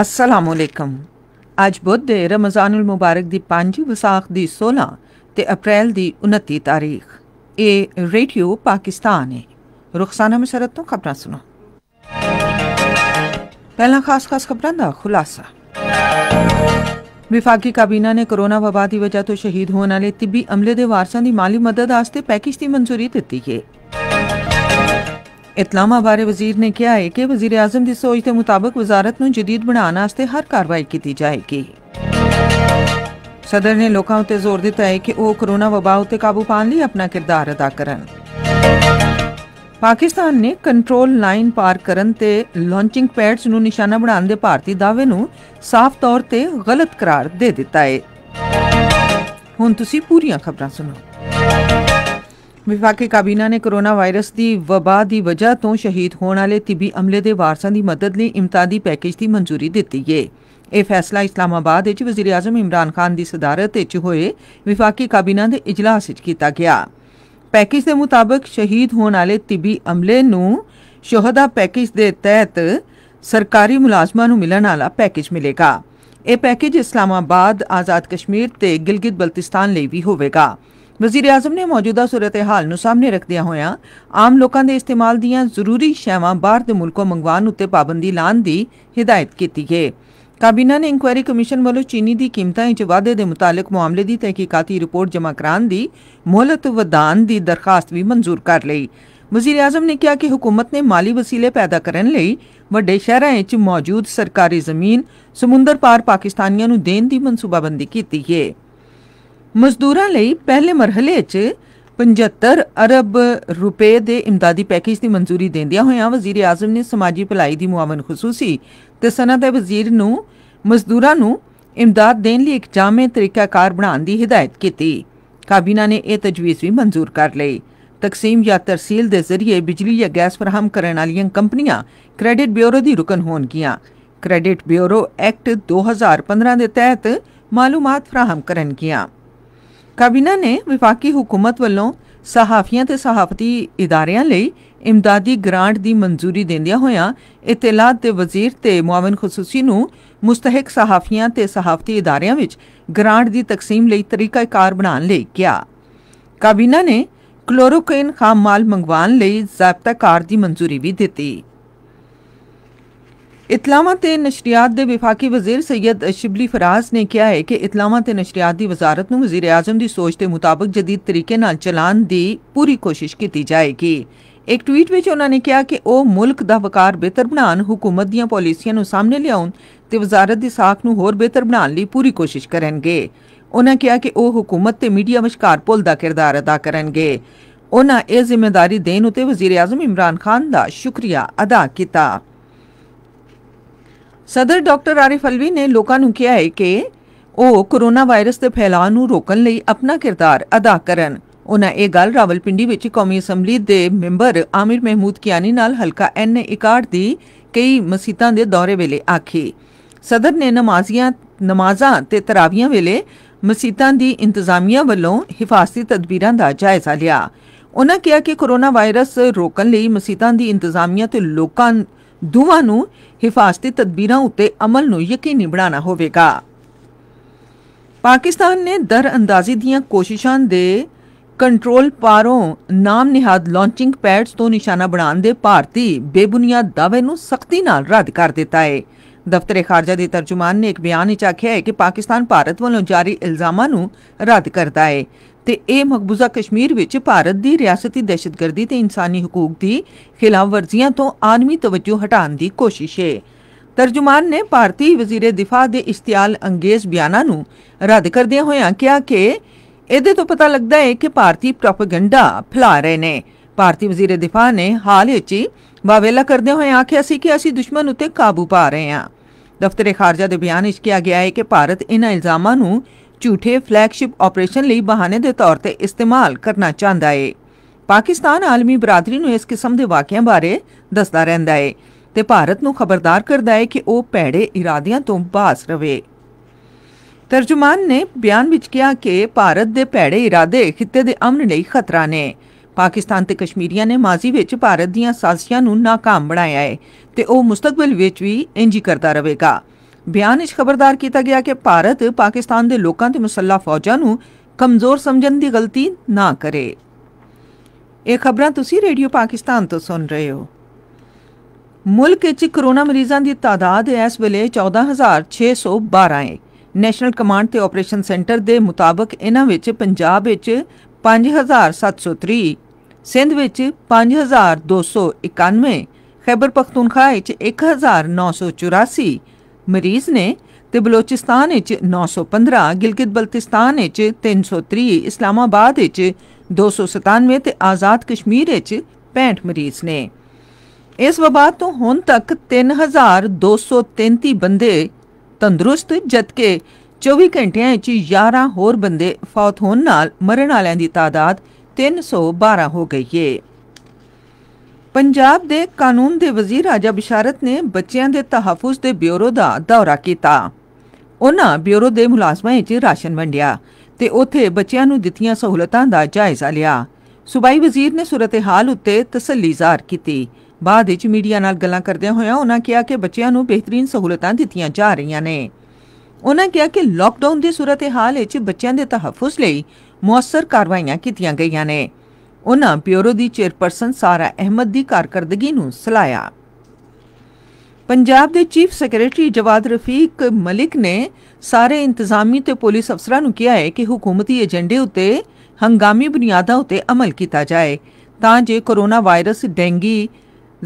ਅਸਲਾਮ ਅਲੈਕਮ ਅੱਜ ਬੁੱਧ ਦੇ ਰਮਜ਼ਾਨੁਲ ਮੁਬਾਰਕ ਦੀ 5 ਵਿਸਾਖ ਦੀ 16 ਤੇ ਅਪ੍ਰੈਲ ਦੀ 29 ਤਾਰੀਖ ਇਹ ਰੇਡੀਓ ਪਾਕਿਸਤਾਨ ਹੈ ਰੁਖਸਾਨਾ ਮਸਰਤ ਤੋਂ ਖਬਰਾਂ ਸੁਣੋ ਪਹਿਲਾ ਖਾਸ ਖਾਸ ਖਬਰਾਂ ਦਾ ਖੁਲਾਸਾ ਵਿਫਾਕੀ ਕਾਬੀਨਾ ਨੇ ਕੋਰੋਨਾ ਵਬਾ ਦੀ ਵਜ੍ਹਾ ਤੋਂ ਸ਼ਹੀਦ ਹੋਣ ਵਾਲੇ ਤਿੱਬੀ ਅਮਲੇ ਦੇ ਵਾਰਸਾਂ ਦੀ ਮਾਲੀ ਮਦਦ ਵਾਸਤੇ ਪੈਕੇਜ ਦੀ ਮਨਜ਼ੂਰੀ ਦਿੱਤੀ ਹੈ ਇਤਲਾਮਾ ਬਾਰੇ ਵਜ਼ੀਰ ਨੇ ਕਿਹਾ ਹੈ ਕਿ ਵਜ਼ੀਰ ਆਜ਼ਮ ਦੀ ਸੋਚ ਦੇ ਮੁਤਾਬਕ ਵਜ਼ਾਰਤ ਨੂੰ ਜਦੀਦ ਬਣਾਉਣ ਵਾਸਤੇ ਹਰ ਕਾਰਵਾਈ ਕੀਤੀ ਜਾਏਗੀ ਸਦਰ ਨੇ ਲੋਕਾਂ ਉਤੇ ਜ਼ੋਰ ਦਿੱਤਾ ਹੈ ਕਿ ਉਹ ਕਰੋਨਾ ਵਬਾ ਉਤੇ ਕਾਬੂ ਪਾਣ ਲਈ ਆਪਣਾ ਕਿਰਦਾਰ ਅਦਾ ਕਰਨ ਪਾਕਿਸਤਾਨ ਨੇ ਕੰਟਰੋਲ ਲਾਈਨ ਪਾਰ ਕਰਨ ਤੇ ਲਾਂਚਿੰਗ ਪੈਡਸ ਨੂੰ ਨਿਸ਼ਾਨਾ ਬਣਾਉਣ ਦੇ ਭਾਰਤੀ ਦਾਅਵੇ ਨੂੰ ਸਾਫ਼ ਤੌਰ ਤੇ ਗਲਤ ਕਰਾਰ ਦੇ ਦਿੱਤਾ ਹੈ ਹੁਣ ਤੁਸੀਂ ਪੂਰੀਆਂ ਖਬਰਾਂ ਸੁਣੋ ਵਿਫਾਕੀ ਕਾਬੀਨਾ ਨੇ ਕੋਰੋਨਾ ਵਾਇਰਸ ਦੀ ਵਬਾ ਦੀ ਵਜ੍ਹਾ ਤੋਂ ਸ਼ਹੀਦ ਹੋਣ ਵਾਲੇ ਤਿੱਬੀ ਅਮਲੇ ਦੇ ਵਾਰਸਾਂ ਦੀ ਮਦਦ ਲਈ ਇਮਤਾਦੀ ਪੈਕੇਜ ਦੀ ਮਨਜ਼ੂਰੀ ਦਿੱਤੀ ਹੈ ਇਹ ਫੈਸਲਾ ਇਸਲਾਮਾਬਾਦ ਵਿੱਚ ਵਜ਼ੀਰ-ਆਜ਼ਮ ਇਮਰਾਨ ਖਾਨ ਦੀ ਸਦਾਰਤ ਵਿੱਚ ਹੋਏ ਵਿਫਾਕੀ ਕਾਬੀਨਾ ਦੇ ਇਜਲਾਸ ਵਿੱਚ ਕੀਤਾ ਗਿਆ ਪੈਕੇਜ ਦੇ ਮੁਤਾਬਕ ਸ਼ਹੀਦ ਹੋਣ ਵਾਲੇ ਤਿੱਬੀ ਅਮਲੇ ਨੂੰ ਸ਼ਹਦਾ ਪੈਕੇਜ ਦੇ ਤਹਿਤ ਸਰਕਾਰੀ ਮੁਲਾਜ਼ਮਾਂ ਨੂੰ ਮਿਲਣ ਵਾਲਾ ਪੈਕੇਜ ਮਿਲੇਗਾ ਇਹ ਪੈਕੇਜ ਇਸਲਾਮਾਬਾਦ ਆਜ਼ਾਦ ਕਸ਼ਮੀਰ ਤੇ ਗਿਲਗਿਤ ਬਲਤਿਸਤਾਨ ਲਈ ਵੀ ਹੋਵੇਗਾ ਵਜ਼ੀਰ ਆਜ਼ਮ ਨੇ ਮੌਜੂਦਾ ਸੂਰਤ-ਏ-ਹਾਲ ਨੂੰ ਸਾਹਮਣੇ ਰੱਖਦਿਆਂ ਹੋਇਆਂ ਆਮ ਲੋਕਾਂ ਦੇ ਇਸਤੇਮਾਲ ਦੀਆਂ ਜ਼ਰੂਰੀ ਸ਼ੈਵਾਂ ਬਾਹਰ ਦੇ ਮੁਲਕੋਂ ਮੰਗਵਾਉਣ ਉੱਤੇ ਪਾਬੰਦੀ ਲਾਣ ਦੀ ਹਿਦਾਇਤ ਕੀਤੀ ਹੈ ਕਾਬੀਨਾ ਨੇ ਇਨਕੁਆਇਰੀ ਕਮਿਸ਼ਨ ਵੱਲੋਂ ਚੀਨੀ ਦੀ ਕੀਮਤਾਂ 'ਚ ਵਾਧੇ ਦੇ ਮੁਤਾਲਕ ਮਾਮਲੇ ਦੀ ਤਹਿਕੀਕਾਤੀ ਰਿਪੋਰਟ ਜਮ੍ਹਾਂ ਕਰਾਉਣ ਦੀ ਮੌਲਤ ਵਧਾਨ ਦੀ ਦਰਖਾਸਤ ਵੀ ਮਨਜ਼ੂਰ ਕਰ ਲਈ ਵਜ਼ੀਰ ਆਜ਼ਮ ਨੇ ਕਿਹਾ ਕਿ ਹਕੂਮਤ ਨੇ ਮਾਲੀ ਵਸੀਲੇ ਪੈਦਾ ਕਰਨ ਲਈ ਵੱਡੇ ਸ਼ਹਿਰਾਂ 'ਚ ਮੌਜੂਦ ਸਰਕਾਰੀ ਜ਼ਮੀਨ ਸਮੁੰਦਰ ਪਾਰ ਪਾਕਿਸਤਾਨੀਆਂ ਨੂੰ ਦੇਣ ਦੀ ਮਨਸੂਬਾਬੰਦੀ ਕੀਤੀ ਹੈ ਮਜ਼ਦੂਰਾਂ ਲਈ ਪਹਿਲੇ ਮਰਹਲੇ 'ਚ 75 ਅਰਬ ਰੁਪਏ ਦੇ ਇਮਦਾਦੀ ਪੈਕੇਜ ਦੀ ਮਨਜ਼ੂਰੀ ਦਿੰਦਿਆਂ ਹੋਇਆਂ ਵਜ਼ੀਰ ਆਜ਼ਮ ਨੇ ਸਮਾਜੀ ਭਲਾਈ ਦੀ ਮੁਆਵਨ ਖਸੂਸੀ ਤੇ ਸਨਅਤ ਵਜ਼ੀਰ ਨੂੰ ਮਜ਼ਦੂਰਾਂ ਨੂੰ ਇਮਦਾਦ ਦੇਣ ਲਈ ਇੱਕ ਜਾਮੇ ਤਰੀਕਾਕਾਰ ਬਣਾਉਣ ਦੀ ਹਦਾਇਤ ਕੀਤੀ ਕਾਬੀਨਾ ਨੇ ਇਹ ਤਜਵੀਜ਼ ਵੀ ਮਨਜ਼ੂਰ ਕਰ ਲਈ ਤਕਸੀਮ ਜਾਂ ਤਰਸੀਲ ਦੇ ਜ਼ਰੀਏ ਬਿਜਲੀ ਜਾਂ ਗੈਸ ਫਰਾਹਮ ਕਰਨ ਵਾਲੀਆਂ ਕੰਪਨੀਆਂ ਕ੍ਰੈਡਿਟ ਬਿਊਰੋ ਦੀ ਰੁਕਨ ਹੋਣਗੀਆਂ ਕ੍ਰੈਡਿਟ ਬਿਊਰੋ ਐਕਟ 2015 ਦੇ ਤਹਿਤ ਮਾਲੂਮਾਤ ਫਰਾਹਮ ਕਰਨਗੀਆਂ ਕਾਬਿਨਾ ਨੇ ਵਿਫਾਕੀ ਹਕੂਮਤ ਵੱਲੋਂ ਸਹਾਫੀਆਂ ਤੇ ਸਹਾਫਤੀ ਇਦਾਰਿਆਂ ਲਈ ਇਮਦਾਦੀ ਗ੍ਰਾਂਟ ਦੀ ਮਨਜ਼ੂਰੀ ਦਿੰਦਿਆਂ ਹੋਇਆਂ ਇਤਲਾਤ ਦੇ ਵਜ਼ੀਰ ਤੇ ਮੁਆਵਨ ਖਸੂਸੀ ਨੂੰ ਮੁਸਤਹਿਕ ਸਹਾਫੀਆਂ ਤੇ ਸਹਾਫਤੀ ਇਦਾਰਿਆਂ ਵਿੱਚ ਗ੍ਰਾਂਟ ਦੀ ਤਕਸੀਮ ਲਈ ਤਰੀਕਾਕਾਰ ਬਣਾਉਣ ਲਈ ਕਿਹਾ ਕਾਬਿਨਾ ਨੇ ਕਲੋਰੋਕੇਨ ਖਾਮ ਮਾਲ ਮੰਗਵਾਉਣ ਲਈ ਜ਼ਾਬਤਾ ਕਾਰ ਦੀ ਮਨਜ਼ੂਰੀ ਵੀ ਦਿੱਤੀ ਇਤਲਾਮਾਤ ਨਸ਼ਰੀਆਤ ਦੇ ਵਿਫਾਕੀ ਵਜ਼ੀਰ ਸੈਦ ਸ਼ਿਬਲੀ ਫਰਾਜ਼ ਨੇ ਕਿਹਾ ਹੈ ਕਿ ਇਤਲਾਮਾਤ ਨਸ਼ਰੀਆਤ ਦੀ ਵਜ਼ਾਰਤ ਨੂੰ ਵਜ਼ੀਰ ਆਜ਼ਮ ਦੀ ਸੋਚ ਦੇ ਮੁਤਾਬਕ ਜਦੀਦ ਤਰੀਕੇ ਨਾਲ ਚਲਾਉਣ ਦੀ ਪੂਰੀ ਕੋਸ਼ਿਸ਼ ਕੀਤੀ ਜਾਏਗੀ ਇੱਕ ਟਵੀਟ ਵਿੱਚ ਉਹਨਾਂ ਨੇ ਕਿਹਾ ਕਿ ਉਹ ਮੁਲਕ ਦਾ ਵਕਾਰ ਬਿਹਤਰ ਬਣਾਉਣ ਹਕੂਮਤ ਦੀਆਂ ਪਾਲਿਸੀਆਂ ਨੂੰ ਸਾਹਮਣੇ ਲਿਆਉਣ ਤੇ ਵਜ਼ਾਰਤ ਦੀ ਸਾਖ ਨੂੰ ਹੋਰ ਬਿਹਤਰ ਬਣਾਉਣ ਲਈ ਪੂਰੀ ਕੋਸ਼ਿਸ਼ ਕਰਨਗੇ ਉਹਨਾਂ ਕਿਹਾ ਕਿ ਉਹ ਹਕੂਮਤ ਤੇ ਮੀਡੀਆ ਵਿਚਕਾਰ ਪੁਲ ਦਾ ਕਿਰਦਾਰ ਅਦਾ ਕਰਨਗੇ ਉਹਨਾਂ ਇਹ ਜ਼ਿੰਮੇਵਾਰੀ ਦੇਣ ਉਤੇ ਵਜ਼ੀਰ ਆਜ਼ਮ ਇਮਰਾਨ ਖਾਨ ਦਾ ਸ਼ੁਕਰੀਆ ਅਦਾ ਕੀਤਾ ਸਦਰ ਡਾਕਟਰ ਆਰਿਫ ਅਲਵੀ ਨੇ ਲੋਕਾਂ ਨੂੰ ਕਿਹਾ ਹੈ ਕਿ ਉਹ ਕੋਰੋਨਾ ਵਾਇਰਸ ਦੇ ਫੈਲਾਅ ਨੂੰ ਰੋਕਣ ਲਈ ਆਪਣਾ ਕਿਰਦਾਰ ਅਦਾ ਕਰਨ ਉਹਨਾਂ ਇਹ ਗੱਲ ਰਾਵਲਪਿੰਡੀ ਵਿੱਚ ਕੌਮੀ ਅਸੈਂਬਲੀ ਦੇ ਮੈਂਬਰ ਆਮਿਰ ਮਹਿਮੂਦ ਕਿਆਨੀ ਨਾਲ ਹਲਕਾ ਐਨ 61 ਦੀ ਕਈ ਮਸੀਤਾਂ ਦੇ ਦੌਰੇ ਵੇਲੇ ਆਖੀ ਸਦਰ ਨੇ ਨਮਾਜ਼ੀਆਂ ਨਮਾਜ਼ਾਂ ਤੇ ਤਰਾਵੀਆਂ ਵੇਲੇ ਮਸੀਤਾਂ ਦੀ ਇੰਤਜ਼ਾਮੀਆਂ ਵੱਲੋਂ ਹਿਫਾਜ਼ਤੀ ਤਦਬੀਰਾਂ ਦਾ ਜਾਇਜ਼ਾ ਲਿਆ ਉਹਨਾਂ ਕਿਹਾ ਕਿ ਕੋਰੋਨਾ ਵਾਇਰਸ ਰੋਕਣ ਲਈ ਮਸੀਤਾਂ ਦੀ ਇੰਤਜ਼ਾਮੀਆਂ ਤੇ ਲੋਕਾਂ ਦੋਵਾਂ ਨੂੰ ਹਿਫਾਜ਼ਤੀ ਤਦਬੀਰਾਂ ਉੱਤੇ ਅਮਲ ਨੂੰ ਯਕੀਨੀ ਬਣਾਉਣਾ ਹੋਵੇਗਾ ਪਾਕਿਸਤਾਨ ਨੇ ਦਰ ਅੰਦਾਜ਼ੀ ਦੀਆਂ ਕੋਸ਼ਿਸ਼ਾਂ ਦੇ ਕੰਟਰੋਲ ਪਾਰੋਂ ਨਾਮ ਨਿਹਾਦ ਲਾਂਚਿੰਗ ਪੈਡਸ ਤੋਂ ਨਿਸ਼ਾਨਾ ਬਣਾਉਣ ਦੇ ਭਾਰਤੀ ਬੇਬੁਨਿਆਦ ਦਾਅਵੇ ਨੂੰ ਸਖਤੀ ਨਾਲ ਰੱਦ ਕਰ ਦਿੱਤਾ ਹੈ ਦਫ਼ਤਰ ਖਾਰਜਾ ਦੇ ਤਰਜਮਾਨ ਨੇ ਇੱਕ ਬਿਆਨ ਵਿੱਚ ਆਖਿਆ ਹੈ ਕਿ ਪਾਕਿਸਤਾਨ ਭਾਰਤ ਵੱਲੋਂ ਜਾਰੀ ਇਲਜ਼ਾਮਾਂ ਨੂੰ ਰੱਦ ਕਰਦਾ ਹੈ ਤੇ ਇਹ ਮਕਬੂਜ਼ਾ ਕਸ਼ਮੀਰ ਵਿੱਚ ਭਾਰਤ ਦੀ ਰਿਆਸਤੀ ਦਹਿਸ਼ਤਗਰਦੀ ਤੇ ਇਨਸਾਨੀ ਹਕੂਕ ਦੀ ਖਿਲਾਫਵਰਜ਼ੀਆਂ ਤੋਂ ਆਨਮੀ ਤਵੱਜੂ ਹਟਾਉਣ ਦੀ ਕੋਸ਼ਿਸ਼ ਹੈ ਤਰਜਮਾਨ ਨੇ ਭਾਰਤੀ ਵਜ਼ੀਰ ਦਿਫਾ ਦੇ ਇਸ਼ਤਿਆਲ ਅੰਗੇਜ਼ ਬਿਆਨਾਂ ਨੂੰ ਰੱਦ ਕਰਦਿਆਂ ਹੋਇਆਂ ਕਿਹਾ ਕਿ ਇਹਦੇ ਤੋਂ ਪਤਾ ਲੱਗਦਾ ਹੈ ਕਿ ਭਾਰਤੀ ਪ੍ਰੋਪਗੈਂਡਾ ਫੈਲਾ ਰਹੇ ਨੇ ਭਾਰਤੀ ਵਜ਼ੀਰ ਦਿਫਾ ਨੇ ਹਾਲ ਹੀ ਚ ਬਾਵੇਲਾ ਕਰਦੇ ਹੋਏ ਆਖਿਆ ਸੀ ਕਿ ਅਸੀਂ ਦੁਸ਼ਮਣ ਉੱਤੇ ਕਾਬੂ ਪਾ ਰਹੇ ਹਾਂ ਦਫ਼ਤਰ ਖਾਰਜਾ ਦੇ ਬਿਆਨ ਵਿੱਚ ਕਿਹਾ ਗਿਆ ਹੈ ਕਿ ਭਾਰਤ ਇਹਨਾਂ ਇਲਜ਼ਾਮਾਂ ਨੂੰ ਝੂਠੇ ਫਲੈਗਸ਼ਿਪ ਆਪਰੇਸ਼ਨ ਲਈ ਬਹਾਨੇ ਦੇ ਤੌਰ ਤੇ ਇਸਤੇਮਾਲ ਕਰਨਾ ਚਾਹੁੰਦਾ ਹੈ ਪਾਕਿਸਤਾਨ ਆਲਮੀ ਬਰਾਦਰੀ ਨੂੰ ਇਸ ਕਿਸਮ ਦੇ ਵਾਕਿਆਂ ਬਾਰੇ ਦੱਸਦਾ ਰਹਿੰਦਾ ਹੈ ਤੇ ਭਾਰਤ ਨੂੰ ਖਬਰਦਾਰ ਕਰਦਾ ਹੈ ਕਿ ਉਹ ਪੈੜੇ ਇਰਾਦਿਆਂ ਤੋਂ ਬਾਸ ਰਵੇ ਤਰਜਮਾਨ ਨੇ ਬਿਆਨ ਵਿੱਚ ਕਿਹਾ ਕਿ ਭਾਰਤ ਦੇ ਪੈੜੇ ਇਰਾਦੇ ਖਿੱਤੇ ਦੇ ਅਮਨ ਲਈ ਖਤਰਾ ਨੇ ਪਾਕਿਸਤਾਨ ਤੇ ਕਸ਼ਮੀਰੀਆਂ ਨੇ ਮਾਜ਼ੀ ਵਿੱਚ ਭਾਰਤ ਦੀਆਂ ਸਾਜ਼ਿਸ਼ਾਂ ਨੂੰ ناکਾਮ ਬਣਾਇਆ ਹੈ ਤੇ ਉਹ ਮੁਸਤਕਬਲ ਵਿੱਚ ਵੀ ਇੰਜ ਹੀ ਕਰਦਾ ਰਹੇਗਾ ਬਿਆਨ ਵਿੱਚ ਖਬਰਦਾਰ ਕੀਤਾ ਗਿਆ ਕਿ ਭਾਰਤ ਪਾਕਿਸਤਾਨ ਦੇ ਲੋਕਾਂ ਤੇ ਮੁਸੱਲਾ ਫੌਜਾਂ ਨੂੰ ਕਮਜ਼ੋਰ ਸਮਝਣ ਦੀ ਗਲਤੀ ਨਾ ਕਰੇ ਇਹ ਖਬਰਾਂ ਤੁਸੀਂ ਰੇਡੀਓ ਪਾਕਿਸਤਾਨ ਤੋਂ ਸੁਣ ਰਹੇ ਹੋ ਮੁਲਕ ਵਿੱਚ ਕਰੋਨਾ ਮਰੀਜ਼ਾਂ ਦੀ ਤਾਦਾਦ ਇਸ ਵੇਲੇ 14612 ਹੈ ਨੈਸ਼ਨਲ ਕਮਾਂਡ ਤੇ ਆਪਰੇਸ਼ਨ ਸੈਂਟਰ ਦੇ ਮੁਤਾਬਕ ਇਹਨਾਂ ਵਿੱਚ ਪੰਜਾਬ ਵਿੱਚ 5730 ਸਿੰਧ ਵਿੱਚ 5291 ਖੈਬਰ ਪਖਤੂਨਖਾ ਵਿੱਚ 1984 ਮਰੀਜ਼ ਨੇ ਤੇ ਬਲੋਚਿਸਤਾਨ ਵਿੱਚ 915 ਗਿਲਗਿਤ ਬਲਤਿਸਤਾਨ ਵਿੱਚ 330 ਇਸਲਾਮਾਬਾਦ ਵਿੱਚ 297 ਤੇ ਆਜ਼ਾਦ ਕਸ਼ਮੀਰ ਵਿੱਚ 65 ਮਰੀਜ਼ ਨੇ ਇਸ ਵਬਾ ਤੋਂ ਹੁਣ ਤੱਕ 3233 ਬੰਦੇ ਤੰਦਰੁਸਤ ਜਦਕੇ 24 ਘੰਟਿਆਂ ਵਿੱਚ 11 ਹੋਰ ਬੰਦੇ ਫੌਤ ਹੋਣ ਨਾਲ ਮਰਨ ਵਾਲਿਆਂ ਦੀ ਤਾਦਾਦ 312 ਹੋ ਗਈ ਹੈ ਪੰਜਾਬ ਦੇ ਕਾਨੂੰਨ ਦੇ ਵਜ਼ੀਰ ਰਾਜਾ ਬਿਸ਼ਾਰਤ ਨੇ ਬੱਚਿਆਂ ਦੇ ਤਹਫੁਜ਼ ਦੇ ਬਿਊਰੋ ਦਾ ਦੌਰਾ ਕੀਤਾ ਉਹਨਾਂ ਬਿਊਰੋ ਦੇ ਮੁਲਾਜ਼ਮਾਂ ਵਿੱਚ ਰਾਸ਼ਨ ਵੰਡਿਆ ਤੇ ਉੱਥੇ ਬੱਚਿਆਂ ਨੂੰ ਦਿੱਤੀਆਂ ਸਹੂਲਤਾਂ ਦਾ ਜਾਇਜ਼ਾ ਲਿਆ ਸੁਬਾਈ ਵਜ਼ੀਰ ਨੇ ਸੂਰਤ-ਏ-ਹਾਲ ਉੱਤੇ ਤਸੱਲੀ ਜ਼ਾਹਰ ਕੀਤੀ ਬਾਅਦ ਵਿੱਚ ਮੀਡੀਆ ਨਾਲ ਗੱਲਾਂ ਕਰਦਿਆਂ ਹੋਇਆਂ ਉਹਨਾਂ ਕਿਹਾ ਕਿ ਬੱਚਿਆਂ ਨੂੰ ਬਿਹਤਰੀਨ ਸਹੂਲਤਾਂ ਦਿੱਤੀਆਂ ਜਾ ਰਹੀਆਂ ਨੇ ਉਹਨਾਂ ਕਿਹਾ ਕਿ ਲਾਕਡਾਊਨ ਦੀ ਸੂਰਤ-ਏ-ਹਾਲ ਵਿੱਚ ਬੱਚਿਆਂ ਦੇ ਤਹਫੁਜ਼ ਲਈ ਮੌਸਰ ਕਾਰਵਾਈਆਂ ਕੀਤੀਆਂ ਗਈਆਂ ਨੇ ਉਹਨਾਂ ਬਿਊਰੋ ਦੀ ਚੇਅਰਪਰਸਨ ਸਾਰਾ ਅਹਿਮਦ ਦੀ ਕਾਰਗਰਦਗੀ ਨੂੰ ਸਲਾਇਆ ਪੰਜਾਬ ਦੇ ਚੀਫ ਸੈਕਟਰੀ ਜਵਾਦ ਰਫੀਕ ਮਲਿਕ ਨੇ ਸਾਰੇ ਇੰਤਜ਼ਾਮੀ ਤੇ ਪੁਲਿਸ ਅਫਸਰਾਂ ਨੂੰ ਕਿਹਾ ਹੈ ਕਿ ਹਕੂਮਤੀ ਏਜੰਡੇ ਉਤੇ ਹੰਗਾਮੀ ਬੁਨਿਆਦਾਂ ਉਤੇ ਅਮਲ ਕੀਤਾ ਜਾਏ ਤਾਂ ਜੇ ਕੋਰੋਨਾ ਵਾਇਰਸ ਡੈਂਗੀ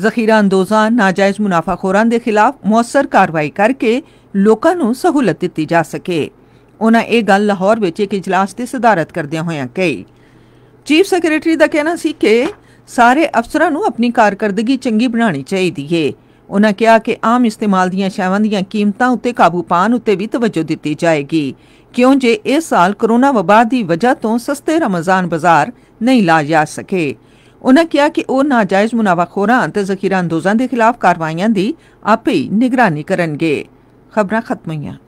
ਜ਼ਖੀਰਾ ਅੰਦੋਜ਼ਾਂ ਨਾਜਾਇਜ਼ ਮੁਨਾਫਾਖੋਰਾਂ ਦੇ ਖਿਲਾਫ ਮੌਸਰ ਕਾਰਵਾਈ ਕਰਕੇ ਲੋਕਾਂ ਨੂੰ ਸਹੂਲਤ ਦਿੱਤੀ ਜਾ ਸਕੇ ਉਹਨਾਂ ਇਹ ਗੱਲ ਲਾਹੌਰ ਵਿੱਚ ਇੱਕ ਇਜਲਾਸ ਤੇ ਸਦਾਰਤ ਕਰਦਿਆਂ ਹੋਇਆਂ ਕਹੀ ਚੀਫ ਸੈਕਟਰੀ ਦਾ ਕਹਿਣਾ ਸੀ ਕਿ ਸਾਰੇ ਅਫਸਰਾਂ ਨੂੰ ਆਪਣੀ ਕਾਰਗਰਦਗੀ ਚੰਗੀ ਬਣਾਉਣੀ ਚਾਹੀਦੀ ਹੈ ਉਹਨਾਂ ਕਿਹਾ ਕਿ ਆਮ ਇਸਤੇਮਾਲ ਦੀਆਂ ਸ਼ੈਵਾਂ ਦੀਆਂ ਕੀਮਤਾਂ ਉੱਤੇ ਕਾਬੂ ਪਾਣ ਉੱਤੇ ਵੀ ਤਵੱਜੋ ਦਿੱਤੀ ਜਾਏਗੀ ਕਿਉਂ ਜੇ ਇਸ ਸਾਲ ਕਰੋਨਾ ਵਬਾ ਦੀ ਵਜ੍ਹਾ ਤੋਂ ਸਸਤੇ ਰਮਜ਼ਾਨ ਬਾਜ਼ਾਰ ਨਹੀਂ ਲਾ ਜਾ ਸਕੇ ਉਹਨਾਂ ਕਿਹਾ ਕਿ ਉਹ ਨਾਜਾਇਜ਼ ਮੁਨਾਫਾਖੋਰਾਂ ਤੇ ਜ਼ਖੀਰਾ ਅੰਦੋਜ਼ਾਂ ਦੇ ਖਿਲਾਫ ਕਾਰਵਾਈਆਂ ਦੀ ਆਪੇ ਨਿਗਰਾਨੀ ਕਰਨਗੇ ਖਬਰਾਂ ਖਤਮ ਹੋਈਆਂ